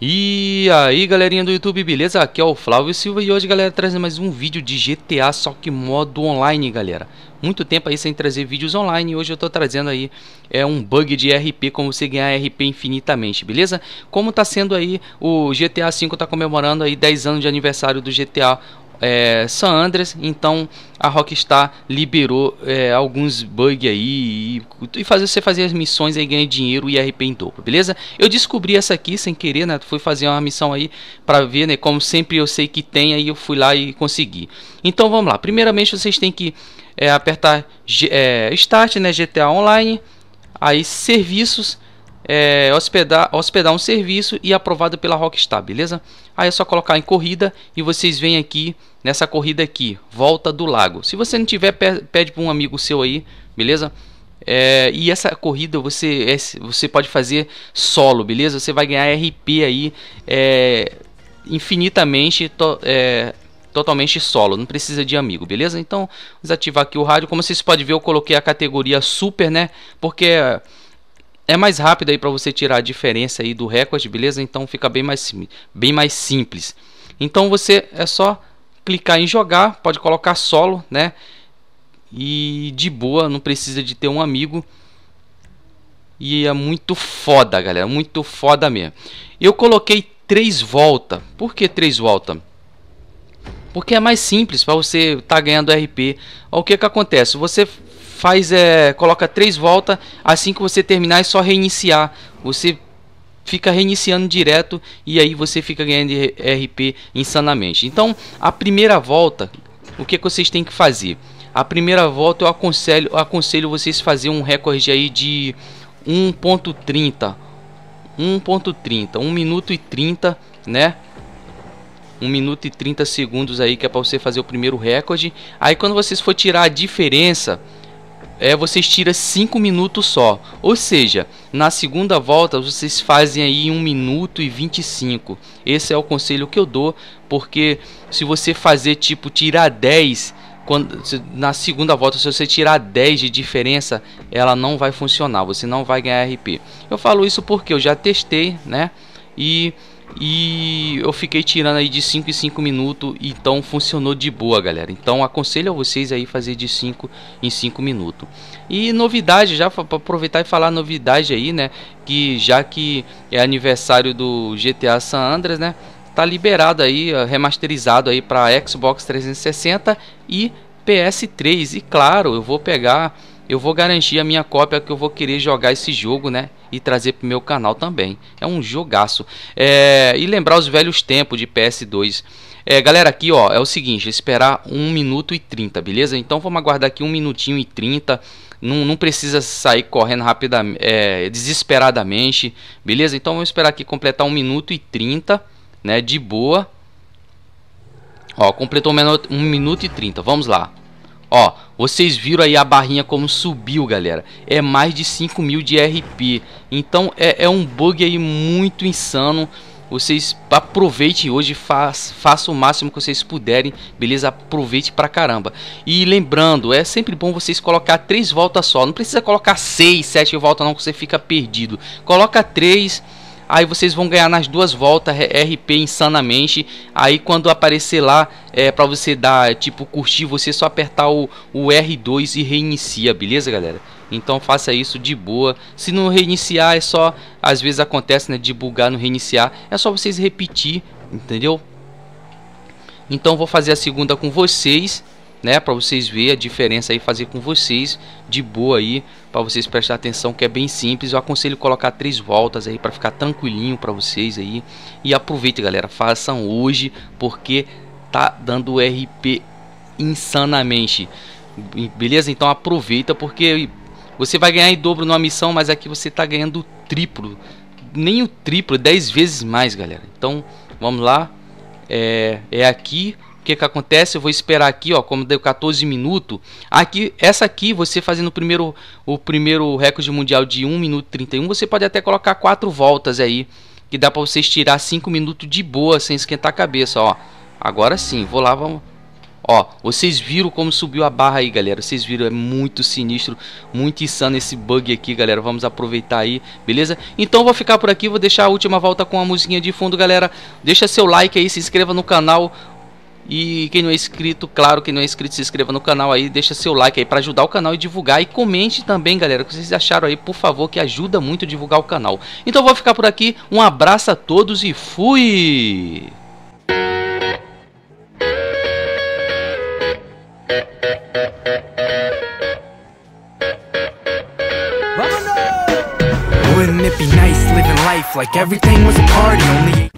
E aí galerinha do YouTube, beleza? Aqui é o Flávio Silva e hoje galera trazendo mais um vídeo de GTA, só que modo online galera Muito tempo aí sem trazer vídeos online e hoje eu tô trazendo aí é, um bug de RP, como você ganhar RP infinitamente, beleza? Como tá sendo aí, o GTA V tá comemorando aí 10 anos de aniversário do GTA é, San Andreas, então a Rockstar liberou é, alguns bugs aí e, e fazer você fazer as missões e ganhar dinheiro e RP em dobro, beleza? Eu descobri essa aqui sem querer, né? Fui fazer uma missão aí para ver, né? Como sempre eu sei que tem, aí eu fui lá e consegui. Então vamos lá. Primeiramente vocês têm que é, apertar G, é, Start, né? GTA Online, aí Serviços é, hospedar, hospedar um serviço e aprovado pela Rockstar, beleza? Aí é só colocar em corrida e vocês vêm aqui nessa corrida aqui, volta do lago. Se você não tiver, pede para um amigo seu aí, beleza? É, e essa corrida você, é, você pode fazer solo, beleza? Você vai ganhar RP aí é, infinitamente, to, é, totalmente solo, não precisa de amigo, beleza? Então, desativar aqui o rádio. Como vocês podem ver, eu coloquei a categoria super, né? Porque é mais rápido aí para você tirar a diferença aí do recorde, beleza? Então fica bem mais, bem mais simples. Então você é só clicar em jogar, pode colocar solo, né? E de boa, não precisa de ter um amigo. E é muito foda, galera, muito foda mesmo. Eu coloquei três voltas. Por que três voltas? Porque é mais simples para você estar tá ganhando RP. O que que acontece? Você faz é, coloca três voltas assim que você terminar é só reiniciar você fica reiniciando direto e aí você fica ganhando RP insanamente então a primeira volta o que, é que vocês têm que fazer a primeira volta eu aconselho eu aconselho vocês fazer um recorde aí de 1.30 1.30 1 minuto e 30 né 1 minuto e 30 segundos aí que é para você fazer o primeiro recorde. Aí quando vocês for tirar a diferença é, vocês tiram 5 minutos só. Ou seja, na segunda volta vocês fazem aí 1 um minuto e 25. Esse é o conselho que eu dou, porque se você fazer tipo tirar 10, quando, se, na segunda volta, se você tirar 10 de diferença, ela não vai funcionar, você não vai ganhar RP. Eu falo isso porque eu já testei, né? E e eu fiquei tirando aí de 5 em 5 minutos, então funcionou de boa, galera. Então aconselho a vocês aí fazer de 5 em 5 minutos. E novidade, já para aproveitar e falar novidade aí, né? Que já que é aniversário do GTA San Andreas, né? Tá liberado aí, eh, remasterizado aí para Xbox 360 e PS3. E claro, eu vou pegar eu vou garantir a minha cópia que eu vou querer jogar esse jogo, né? E trazer pro meu canal também. É um jogaço. É, e lembrar os velhos tempos de PS2. É, galera, aqui ó, é o seguinte, esperar 1 minuto e 30, beleza? Então vamos aguardar aqui 1 minutinho e 30. Não, não precisa sair correndo rapidamente, é, desesperadamente, beleza? Então vamos esperar aqui completar 1 minuto e 30, né? De boa. Ó, completou 1 minuto e 30, vamos lá. Ó, vocês viram aí a barrinha como subiu, galera. É mais de 5 mil de RP. Então é, é um bug aí muito insano. Vocês aproveitem hoje, faça façam o máximo que vocês puderem, beleza? Aproveite pra caramba. E lembrando, é sempre bom vocês colocar três voltas só. Não precisa colocar seis, sete voltas não, que você fica perdido. Coloca três aí vocês vão ganhar nas duas voltas é, RP insanamente. Aí quando aparecer lá é, para você dar tipo curtir, você só apertar o, o R2 e reinicia, beleza, galera? Então faça isso de boa. Se não reiniciar, é só às vezes acontece, né, de bugar no reiniciar, é só vocês repetir, entendeu? Então vou fazer a segunda com vocês né, para vocês ver a diferença aí fazer com vocês de boa aí, para vocês prestar atenção que é bem simples. Eu aconselho colocar três voltas aí para ficar tranquilinho para vocês aí e aproveite, galera, façam hoje porque tá dando RP insanamente. Beleza? Então aproveita porque você vai ganhar em dobro numa missão, mas aqui você tá ganhando triplo, nem o triplo, 10 vezes mais, galera. Então, vamos lá. É, é aqui que que acontece? Eu vou esperar aqui, ó, como deu 14 minutos. Aqui, essa aqui, você fazendo o primeiro, o primeiro recorde mundial de 1 minuto 31, você pode até colocar quatro voltas aí, que dá para você estirar 5 minutos de boa, sem esquentar a cabeça, ó. Agora sim, vou lá, vamos... Ó, vocês viram como subiu a barra aí, galera. Vocês viram, é muito sinistro, muito insano esse bug aqui, galera. Vamos aproveitar aí, beleza? Então vou ficar por aqui, vou deixar a última volta com a musiquinha de fundo, galera. Deixa seu like aí, se inscreva no canal. E quem não é inscrito, claro, quem não é inscrito, se inscreva no canal aí, deixa seu like aí para ajudar o canal e divulgar. E comente também, galera, o que vocês acharam aí, por favor, que ajuda muito a divulgar o canal. Então vou ficar por aqui, um abraço a todos e fui! Wouldn't it be nice living life like everything was a party only